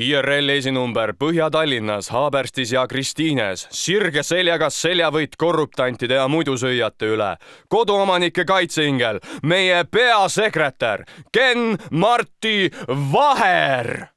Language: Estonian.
IRL-i esinumber Põhja-Tallinnas, Haaberstis ja Kristiines, sirge seljaga seljavõit korruptantide ja muidusööjate üle. koduomanike kaitseingel meie peasekretär Ken-Marti Vaher